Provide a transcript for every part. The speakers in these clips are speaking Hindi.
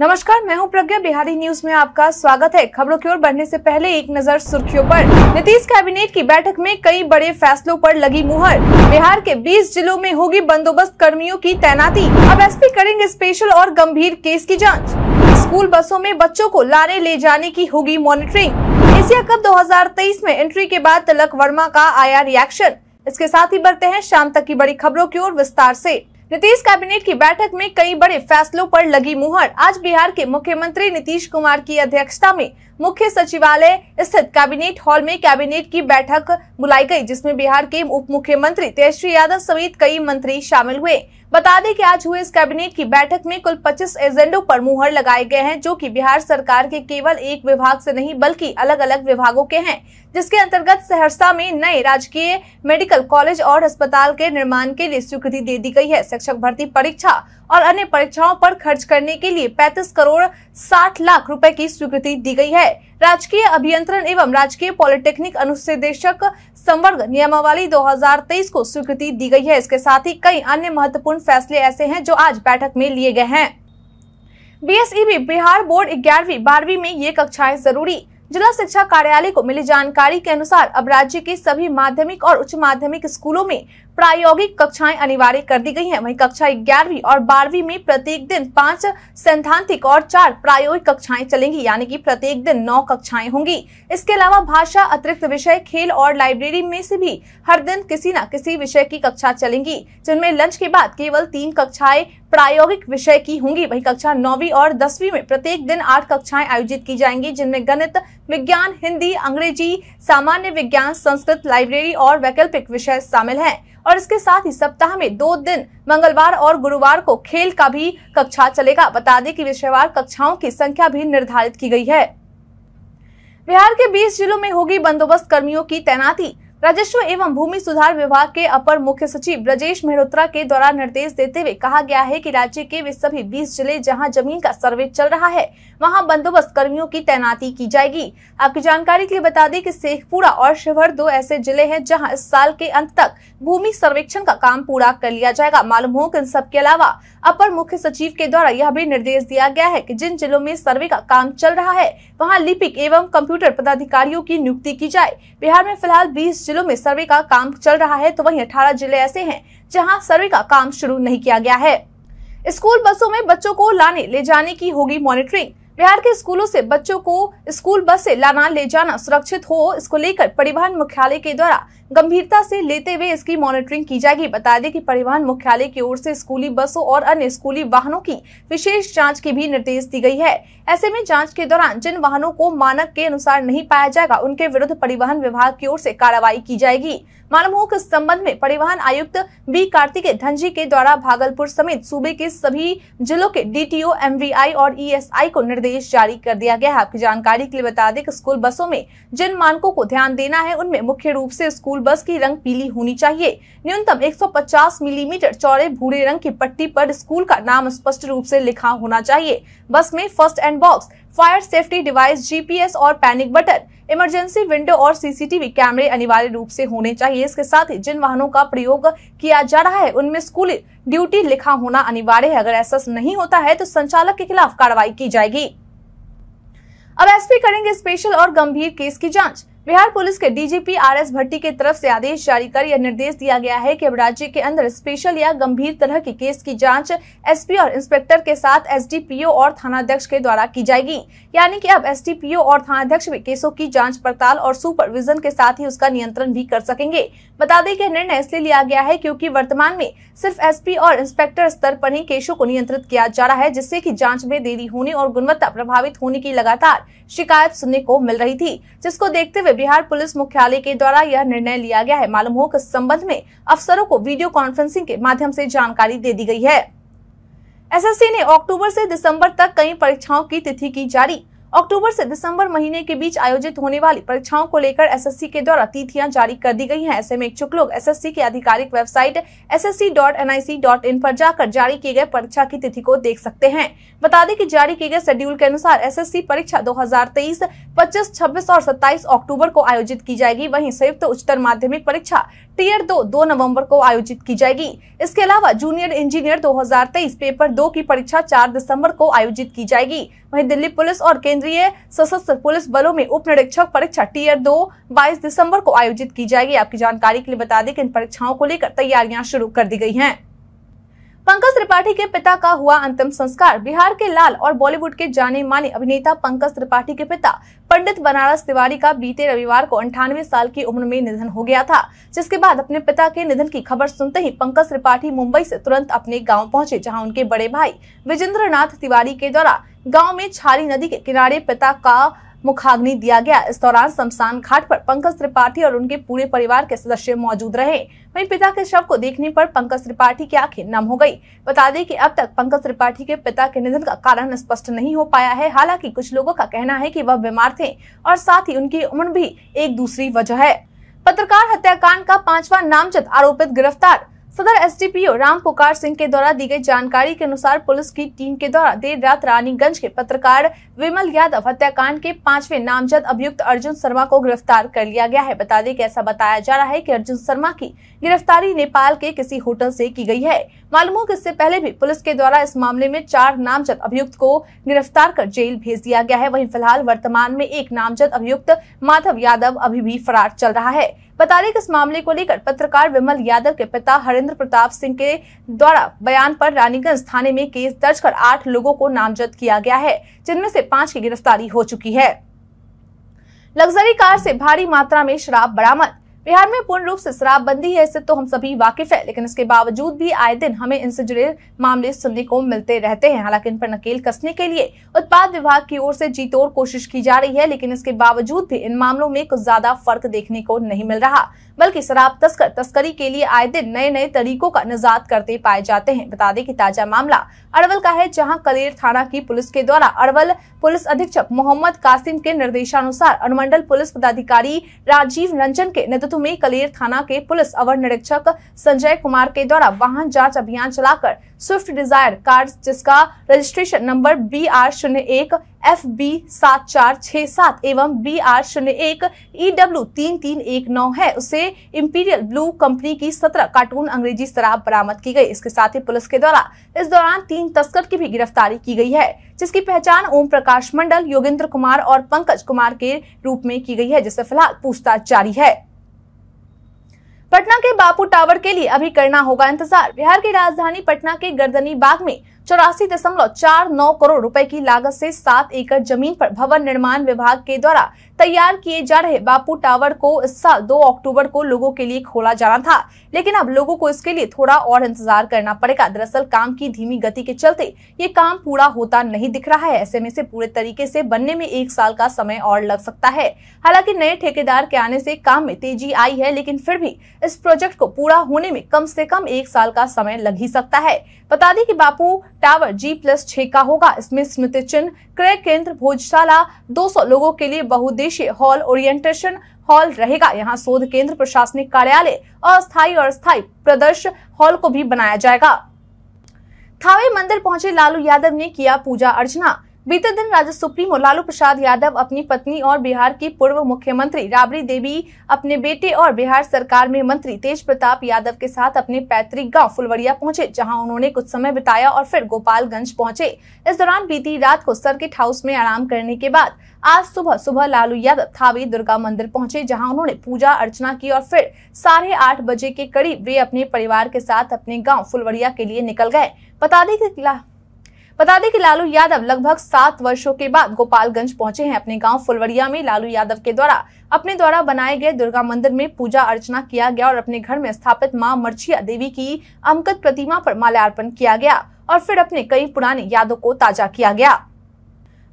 नमस्कार मैं हूं प्रज्ञा बिहारी न्यूज में आपका स्वागत है खबरों की ओर बढ़ने से पहले एक नजर सुर्खियों पर नीतीश कैबिनेट की बैठक में कई बड़े फैसलों पर लगी मुहर बिहार के 20 जिलों में होगी बंदोबस्त कर्मियों की तैनाती अब एसपी करेंगे स्पेशल और गंभीर केस की जांच स्कूल बसों में बच्चों को लाने ले जाने की होगी मॉनिटरिंग एशिया कप दो में एंट्री के बाद तिलक वर्मा का आया रिएक्शन इसके साथ ही बढ़ते हैं शाम तक की बड़ी खबरों की ओर विस्तार ऐसी नीतीश कैबिनेट की बैठक में कई बड़े फैसलों पर लगी मुहर आज बिहार के मुख्यमंत्री नीतीश कुमार की अध्यक्षता में मुख्य सचिवालय स्थित कैबिनेट हॉल में कैबिनेट की बैठक बुलाई गई जिसमें बिहार के उप मुख्यमंत्री तेजस्वी यादव समेत कई मंत्री शामिल हुए बता दें कि आज हुए इस कैबिनेट की बैठक में कुल 25 एजेंडों पर मुहर लगाए गए हैं जो कि बिहार सरकार के केवल एक विभाग से नहीं बल्कि अलग अलग विभागों के हैं जिसके अंतर्गत सहरसा में नए राजकीय मेडिकल कॉलेज और अस्पताल के निर्माण के लिए स्वीकृति दे दी गई है शिक्षक भर्ती परीक्षा और अन्य परीक्षाओं पर खर्च करने के लिए पैंतीस करोड़ साठ लाख रूपए की स्वीकृति दी गयी है राजकीय अभियंत्रण एवं राजकीय पॉलिटेक्निक अनुदेशक संवर्ग नियमावली 2023 को स्वीकृति दी गई है इसके साथ ही कई अन्य महत्वपूर्ण फैसले ऐसे हैं जो आज बैठक में लिए गए हैं बीएसईबी e बिहार बोर्ड ग्यारहवीं बारहवीं में ये कक्षाएं जरूरी जिला शिक्षा कार्यालय को मिली जानकारी के अनुसार अब राज्य के सभी माध्यमिक और उच्च माध्यमिक स्कूलों में प्रायोगिक कक्षाएं अनिवार्य कर दी गई हैं वहीं कक्षा ग्यारहवीं और बारहवीं में प्रत्येक दिन पांच सैद्धांतिक और चार प्रायोगिक कक्षाएं चलेंगी यानी कि प्रत्येक दिन नौ कक्षाएं होंगी इसके अलावा भाषा अतिरिक्त विषय खेल और लाइब्रेरी में से भी हर दिन किसी न किसी विषय की कक्षा चलेंगी जिनमें लंच के बाद केवल तीन कक्षाएं प्रायोगिक विषय की होंगी वही कक्षा नौवीं और दसवीं में प्रत्येक दिन आठ कक्षाएं आयोजित की जाएंगी जिनमें गणित विज्ञान हिंदी अंग्रेजी सामान्य विज्ञान संस्कृत लाइब्रेरी और वैकल्पिक विषय शामिल हैं और इसके साथ ही सप्ताह में दो दिन मंगलवार और गुरुवार को खेल का भी कक्षा चलेगा बता दें कि विषयवार कक्षाओं की संख्या भी निर्धारित की गई है बिहार के 20 जिलों में होगी बंदोबस्त कर्मियों की तैनाती राजस्व एवं भूमि सुधार विभाग के अपर मुख्य सचिव ब्रजेश मेहरोत्रा के द्वारा निर्देश देते हुए कहा गया है कि राज्य के वे सभी 20 जिले जहां जमीन का सर्वे चल रहा है वहां बंदोबस्त कर्मियों की तैनाती की जाएगी आपकी जानकारी के लिए बता दें कि शेखपुरा और शिवहर दो ऐसे जिले हैं जहां इस साल के अंत तक भूमि सर्वेक्षण का काम पूरा कर लिया जाएगा मालूम हो कि इन सबके अलावा अपर मुख्य सचिव के द्वारा यह भी निर्देश दिया गया है की जिन जिलों में सर्वे का काम चल रहा है वहाँ लिपिक एवं कंप्यूटर पदाधिकारियों की नियुक्ति की जाए बिहार में फिलहाल बीस जिलों में सर्वे का काम चल रहा है तो वही अठारह जिले ऐसे है जहाँ सर्वे का काम शुरू नहीं किया गया है स्कूल बसों में बच्चों को लाने ले जाने की होगी मॉनिटरिंग बिहार के स्कूलों से बच्चों को स्कूल बस से लाना ले जाना सुरक्षित हो इसको लेकर परिवहन मुख्यालय के द्वारा गंभीरता से लेते हुए इसकी मॉनिटरिंग की जाएगी बता दें कि परिवहन मुख्यालय की ओर से स्कूली बसों और अन्य स्कूली वाहनों की विशेष जाँच की भी निर्देश दी गई है ऐसे में जाँच के दौरान जिन वाहनों को मानक के अनुसार नहीं पाया जाएगा उनके विरुद्ध परिवहन विभाग की ओर से कार्रवाई की जाएगी मालूम हो कि इस संबंध में परिवहन आयुक्त बी कार्तिके धनजी के द्वारा भागलपुर समेत सूबे के सभी जिलों के डीटीओ एमवीआई और ईएसआई को निर्देश जारी कर दिया गया है आपकी जानकारी के लिए बता दें कि स्कूल बसों में जिन मानकों को ध्यान देना है उनमें मुख्य रूप से स्कूल स्कूल बस की रंग पीली होनी चाहिए न्यूनतम 150 मिलीमीटर mm चौड़े भूरे रंग की पट्टी पर स्कूल का नाम स्पष्ट रूप से लिखा होना चाहिए बस में first aid box fire safety device GPS और पैनिक बटन इमरजेंसी विंडो और सीसीटीवी कैमरे अनिवार्य रूप से होने चाहिए इसके साथ ही जिन वाहनों का प्रयोग किया जा रहा है उनमें स्कूल ड्यूटी लिखा होना अनिवार्य है अगर ऐसा नहीं होता है तो संचालक के खिलाफ कार्रवाई की जाएगी अब एसपी करेंगे स्पेशल और गंभीर केस की जांच बिहार पुलिस के डीजीपी आर एस भट्टी के तरफ से आदेश जारी कर यह निर्देश दिया गया है कि अब राज्य के अंदर स्पेशल या गंभीर तरह के केस की जांच एसपी और इंस्पेक्टर के साथ एसडीपीओ और थानाध्यक्ष के द्वारा की जाएगी यानी कि अब एसडीपीओ और थानाध्यक्ष भी केसों की जांच पड़ताल और सुपरविजन के साथ ही उसका नियंत्रण भी कर सकेंगे बता दें कि निर्णय इसलिए लिया गया है क्योंकि वर्तमान में सिर्फ एसपी और इंस्पेक्टर स्तर पर ही केसों को नियंत्रित किया जा रहा है जिससे की जाँच में देरी होने और गुणवत्ता प्रभावित होने की लगातार शिकायत सुनने को मिल रही थी जिसको देखते हुए बिहार पुलिस मुख्यालय के द्वारा यह निर्णय लिया गया है मालूम हो कि संबंध में अफसरों को वीडियो कॉन्फ्रेंसिंग के माध्यम से जानकारी दे दी गई है एसएससी ने अक्टूबर से दिसंबर तक कई परीक्षाओं की तिथि की जारी अक्टूबर से दिसंबर महीने के बीच आयोजित होने वाली परीक्षाओं को लेकर एसएससी के द्वारा तिथियां जारी कर दी गई हैं ऐसे में इच्छुक लोग एसएससी के आधिकारिक वेबसाइट एसएससी.एनआईसी.इन पर जाकर जारी किए गए परीक्षा की तिथि को देख सकते हैं बता दें कि जारी किए गए शेड्यूल के अनुसार एसएससी परीक्षा 2023 25, 26 और 27 अक्टूबर को आयोजित की जाएगी वही संयुक्त उच्चतर माध्यमिक परीक्षा टीयर दो, दो नवम्बर को आयोजित की जाएगी इसके अलावा जूनियर इंजीनियर 2023 पेपर दो की परीक्षा चार दिसम्बर को आयोजित की जाएगी वही दिल्ली पुलिस और केंद्र केंद्रीय सशस्त्र पुलिस बलों में उप निरीक्षक परीक्षा टीयर दो बाईस दिसंबर को आयोजित की जाएगी आपकी जानकारी के लिए बता दें कि इन परीक्षाओं को लेकर तैयारियां शुरू कर दी गई है पंकज त्रिपाठी के पिता का हुआ अंतिम संस्कार बिहार के लाल और बॉलीवुड के जाने माने अभिनेता पंकज त्रिपाठी के पिता पंडित बनारस तिवारी का बीते रविवार को अंठानवे साल की उम्र में निधन हो गया था जिसके बाद अपने पिता के निधन की खबर सुनते ही पंकज त्रिपाठी मुंबई से तुरंत अपने गांव पहुंचे जहां उनके बड़े भाई विजेंद्र तिवारी के द्वारा गाँव में छारी नदी के किनारे पिता का मुखाग्नि दिया गया इस दौरान शमशान घाट पर पंकज त्रिपाठी और उनके पूरे परिवार के सदस्य मौजूद रहे वहीं पिता के शव को देखने पर पंकज त्रिपाठी की आंखें नम हो गई बता दें कि अब तक पंकज त्रिपाठी के पिता के निधन का कारण स्पष्ट नहीं हो पाया है हालांकि कुछ लोगों का कहना है कि वह बीमार थे और साथ ही उनकी उम्र भी एक दूसरी वजह है पत्रकार हत्याकांड का पांचवा नामजद आरोपित गिरफ्तार सदर एसडीपीओ राम पुकार सिंह के द्वारा दी गई जानकारी के अनुसार पुलिस की टीम के द्वारा देर रात रानीगंज के पत्रकार विमल यादव हत्याकांड के पांचवें नामजद अभियुक्त अर्जुन शर्मा को गिरफ्तार कर लिया गया है बता दें कि ऐसा बताया जा रहा है कि अर्जुन शर्मा की गिरफ्तारी नेपाल के किसी होटल से की गई है मालूम हो कि इससे पहले भी पुलिस के द्वारा इस मामले में चार नामजद अभियुक्त को गिरफ्तार कर जेल भेज दिया गया है वही फिलहाल वर्तमान में एक नामजद अभियुक्त माधव यादव अभी भी फरार चल रहा है बता दें कि इस मामले को लेकर पत्रकार विमल यादव के पिता हरेंद्र प्रताप सिंह के द्वारा बयान पर रानीगंज थाने में केस दर्ज कर आठ लोगों को नामजद किया गया है जिनमें से पांच की गिरफ्तारी हो चुकी है लग्जरी कार से भारी मात्रा में शराब बरामद बिहार में पूर्ण रूप से शराबबंदी है इससे तो हम सभी वाकिफ है लेकिन इसके बावजूद भी आए दिन हमें इनसे जुड़े मामले सुनने को मिलते रहते हैं हालांकि इन पर नकेल कसने के लिए उत्पाद विभाग की ओर से जीतोड़ कोशिश की जा रही है लेकिन इसके बावजूद भी इन मामलों में कुछ ज्यादा फर्क देखने को नहीं मिल रहा बल्कि शराब तस्कर तस्करी के लिए आए दिन नए नए तरीकों का निजात करते पाए जाते हैं बता दें कि ताजा मामला अरवल का है जहां कलेर थाना की पुलिस के द्वारा अरवल पुलिस अधीक्षक मोहम्मद कासिम के निर्देशानुसार अनुमंडल पुलिस पदाधिकारी राजीव रंजन के नेतृत्व में कलेर थाना के पुलिस अवर निरीक्षक संजय कुमार के द्वारा वाहन जाँच अभियान चलाकर स्विफ्ट डिजायर कार जिसका रजिस्ट्रेशन नंबर बी आर शून्य एक एफ बी सात चार छः सात एवं बी आर शून्य एक ई डब्ल्यू तीन तीन एक नौ है उसे इम्पीरियल ब्लू कंपनी की सत्रह कार्टून अंग्रेजी शराब बरामद की गई इसके साथ ही पुलिस के द्वारा इस दौरान तीन तस्कर की भी गिरफ्तारी की गई है जिसकी पहचान ओम प्रकाश मंडल योगेंद्र कुमार और पंकज कुमार के रूप में की गई है जिससे फिलहाल पूछताछ जारी है पटना के बापू टावर के लिए अभी करना होगा इंतजार बिहार की राजधानी पटना के गर्दनी बाग में चौरासी दशमलव चार नौ करोड़ रुपए की लागत से सात एकड़ जमीन पर भवन निर्माण विभाग के द्वारा तैयार किए जा रहे बापू टावर को इस साल दो अक्टूबर को लोगों के लिए खोला जाना था लेकिन अब लोगों को इसके लिए थोड़ा और इंतजार करना पड़ेगा दरअसल काम की धीमी गति के चलते ये काम पूरा होता नहीं दिख रहा है ऐसे में से पूरे तरीके से बनने में एक साल का समय और लग सकता है हालांकि नए ठेकेदार के आने से काम में तेजी आई है लेकिन फिर भी इस प्रोजेक्ट को पूरा होने में कम से कम एक साल का समय लग ही सकता है बता दें कि बापू टावर जी प्लस छह का होगा इसमें स्मृति चिन्ह क्रय केंद्र भोजशाला 200 लोगों के लिए बहुउद्देशीय हॉल ओरिएंटेशन हॉल रहेगा यहाँ शोध केंद्र प्रशासनिक कार्यालय अस्थायी और स्थायी प्रदर्श हॉल को भी बनाया जाएगा थावे मंदिर पहुंचे लालू यादव ने किया पूजा अर्चना बीते दिन राज्य सुप्रीमो लालू प्रसाद यादव अपनी पत्नी और बिहार की पूर्व मुख्यमंत्री राबड़ी देवी अपने बेटे और बिहार सरकार में मंत्री तेज प्रताप यादव के साथ अपने पैतृक गांव फुलवरिया पहुंचे जहां उन्होंने कुछ समय बिताया और फिर गोपालगंज पहुंचे इस दौरान बीती रात को सर्किट हाउस में आराम करने के बाद आज सुबह सुबह लालू यादव थावी दुर्गा मंदिर पहुंचे जहां उन्होंने पूजा अर्चना की और फिर साढ़े आठ बजे के करीब वे अपने परिवार के साथ अपने गाँव फुलवरिया के लिए निकल गए बता दें कि बता दें कि लालू यादव लगभग सात वर्षों के बाद गोपालगंज पहुंचे हैं अपने गांव फुलवरिया में लालू यादव के द्वारा अपने द्वारा बनाए गए दुर्गा मंदिर में पूजा अर्चना किया गया और अपने घर में स्थापित मां मर्चिया देवी की अमकत प्रतिमा पर माल्यार्पण किया गया और फिर अपने कई पुराने यादों को ताजा किया गया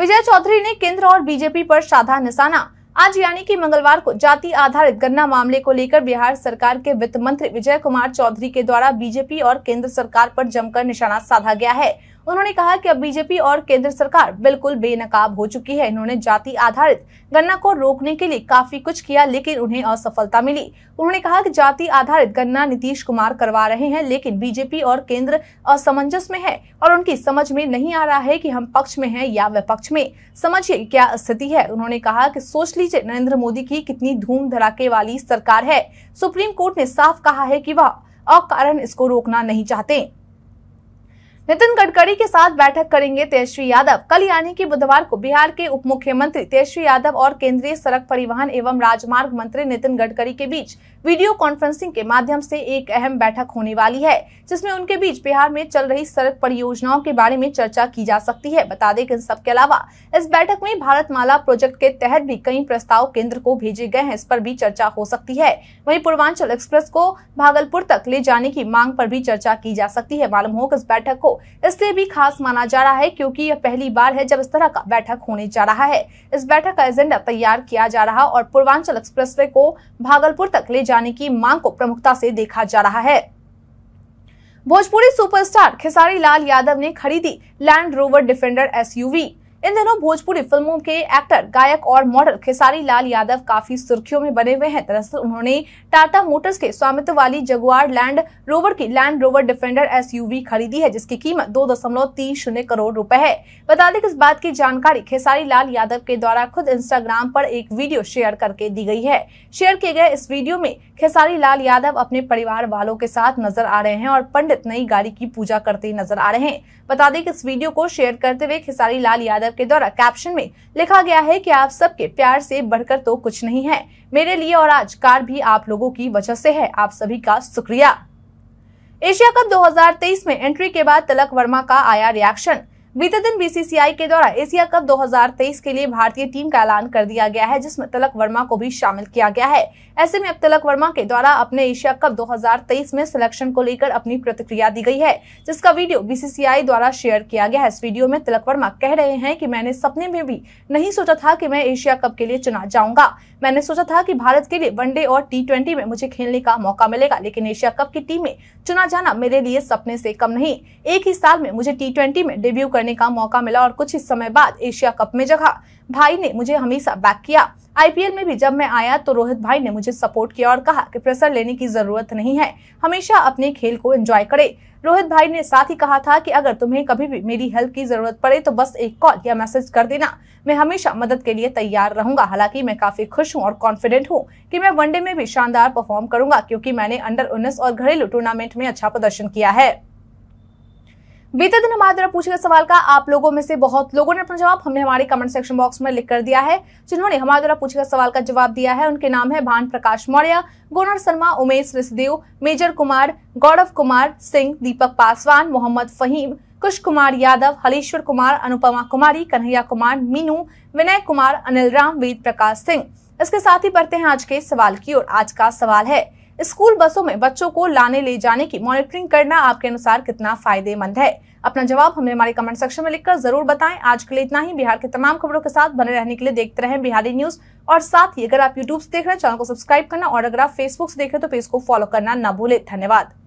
विजय चौधरी ने केंद्र और बीजेपी पर साधा निशाना आज यानी कि मंगलवार को जाति आधारित गन्ना मामले को लेकर बिहार सरकार के वित्त मंत्री विजय कुमार चौधरी के द्वारा बीजेपी और केंद्र सरकार पर जमकर निशाना साधा गया है उन्होंने कहा कि अब बीजेपी और केंद्र सरकार बिल्कुल बेनकाब हो चुकी है इन्होंने जाति आधारित गन्ना को रोकने के लिए काफी कुछ किया लेकिन उन्हें असफलता मिली उन्होंने कहा कि जाति आधारित गन्ना नीतीश कुमार करवा रहे हैं लेकिन बीजेपी और केंद्र असमंजस में है और उनकी समझ में नहीं आ रहा है कि हम पक्ष में हैं या विपक्ष में समझिए क्या स्थिति है उन्होंने कहा कि सोच लीजिए नरेंद्र मोदी की कितनी धूम धड़ाके वाली सरकार है सुप्रीम कोर्ट ने साफ कहा है कि वह अकारण इसको रोकना नहीं चाहते नितिन गडकरी के साथ बैठक करेंगे तेजस्वी यादव कल यानी कि बुधवार को बिहार के उप मुख्यमंत्री तेजस्वी यादव और केंद्रीय सड़क परिवहन एवं राजमार्ग मंत्री नितिन गडकरी के बीच वीडियो कॉन्फ्रेंसिंग के माध्यम से एक अहम बैठक होने वाली है जिसमें उनके बीच बिहार में चल रही सड़क परियोजनाओं के बारे में चर्चा की जा सकती है बता दें कि इन सबके अलावा इस बैठक में भारत माला प्रोजेक्ट के तहत भी कई प्रस्ताव केंद्र को भेजे गए हैं इस पर भी चर्चा हो सकती है वही पूर्वांचल एक्सप्रेस को भागलपुर तक ले जाने की मांग पर भी चर्चा की जा सकती है मालूम हो कि इस बैठक को इसलिए भी खास माना जा रहा है क्योंकि यह पहली बार है जब इस तरह का बैठक होने जा रहा है इस बैठक का एजेंडा तैयार किया जा रहा और पूर्वांचल एक्सप्रेस को भागलपुर तक ले जाने जाने की मांग को प्रमुखता से देखा जा रहा है भोजपुरी सुपरस्टार खेसारी लाल यादव ने खरीदी लैंड रोवर डिफेंडर एसयूवी इन दिनों भोजपुरी फिल्मों के एक्टर गायक और मॉडल खेसारी लाल यादव काफी सुर्खियों में बने हुए हैं दरअसल उन्होंने टाटा मोटर्स के स्वामित्व वाली जगुआर लैंड रोवर की लैंड रोवर डिफेंडर एसयूवी खरीदी है जिसकी कीमत दो दशमलव तीन शून्य करोड़ रुपए है बता दें कि इस बात की जानकारी खेसारी लाल यादव के द्वारा खुद इंस्टाग्राम पर एक वीडियो शेयर करके दी गई है शेयर किए गए इस वीडियो में खेसारी लाल यादव अपने परिवार वालों के साथ नजर आ रहे हैं और पंडित नई गाड़ी की पूजा करते नजर आ रहे हैं बता दें कि इस वीडियो को शेयर करते हुए खेसारी लाल यादव के द्वारा कैप्शन में लिखा गया है कि आप सबके प्यार से बढ़कर तो कुछ नहीं है मेरे लिए और आज कार भी आप लोगों की वजह से है आप सभी का शुक्रिया एशिया कप 2023 में एंट्री के बाद तलक वर्मा का आया रिएक्शन बीते दिन बीसीसीआई के द्वारा एशिया कप 2023 के लिए भारतीय टीम का ऐलान कर दिया गया है जिसमें तिलक वर्मा को भी शामिल किया गया है ऐसे में अब तिलक वर्मा के द्वारा अपने एशिया कप 2023 में सिलेक्शन को लेकर अपनी प्रतिक्रिया दी गई है जिसका वीडियो बीसीसीआई द्वारा शेयर किया गया है इस वीडियो में तिलक वर्मा कह रहे हैं की मैंने सपने में भी नहीं सोचा था की मैं एशिया कप के लिए चुना जाऊंगा मैंने सोचा था की भारत के लिए वनडे और टी में मुझे खेलने का मौका मिलेगा लेकिन एशिया कप की टीम में चुना जाना मेरे लिए सपने से कम नहीं एक ही साल में मुझे टी में डेब्यू करने करने का मौका मिला और कुछ ही समय बाद एशिया कप में जगह भाई ने मुझे हमेशा बैक किया आईपीएल में भी जब मैं आया तो रोहित भाई ने मुझे सपोर्ट किया और कहा कि प्रेशर लेने की जरूरत नहीं है हमेशा अपने खेल को एंजॉय करे रोहित भाई ने साथ ही कहा था कि अगर तुम्हें कभी भी मेरी हेल्प की जरूरत पड़े तो बस एक कॉल या मैसेज कर देना मैं हमेशा मदद के लिए तैयार रहूंगा हालांकि मैं काफी खुश हूं और कॉन्फिडेंट हूं कि मैं वनडे में भी शानदार परफॉर्म करूंगा क्योंकि मैंने अंडर उन्नीस और घरेलू टूर्नामेंट में अच्छा प्रदर्शन किया है बीते दिन हमारे द्वारा पूछे गए सवाल का आप लोगों में से बहुत लोगों ने अपना जवाब हमने हमारे कमेंट सेक्शन बॉक्स में लिख कर दिया है जिन्होंने हमारे द्वारा पूछे गए सवाल का जवाब दिया है उनके नाम है भान प्रकाश मौर्य गोनर शर्मा उमेश रिसदेव मेजर कुमार गौरव कुमार सिंह दीपक पासवान मोहम्मद फहीम कुश कुमार यादव हलेश्वर कुमार अनुपमा कुमारी कन्हैया कुमार मीनू विनय कुमार अनिल राम वेद प्रकाश सिंह इसके साथ ही बढ़ते हैं आज के सवाल की ओर आज का सवाल है स्कूल बसों में बच्चों को लाने ले जाने की मॉनिटरिंग करना आपके अनुसार कितना फायदेमंद है अपना जवाब हमें हमारे कमेंट सेक्शन में लिखकर जरूर बताएं आज के लिए इतना ही बिहार के तमाम खबरों के साथ बने रहने के लिए देखते रहें बिहारी न्यूज और साथ ही अगर आप यूट्यूब से देख रहे हैं चैनल को सब्सक्राइब करना और अगर आप फेसबुक से देख रहे हैं तो पेज को फॉलो करना न भूले धन्यवाद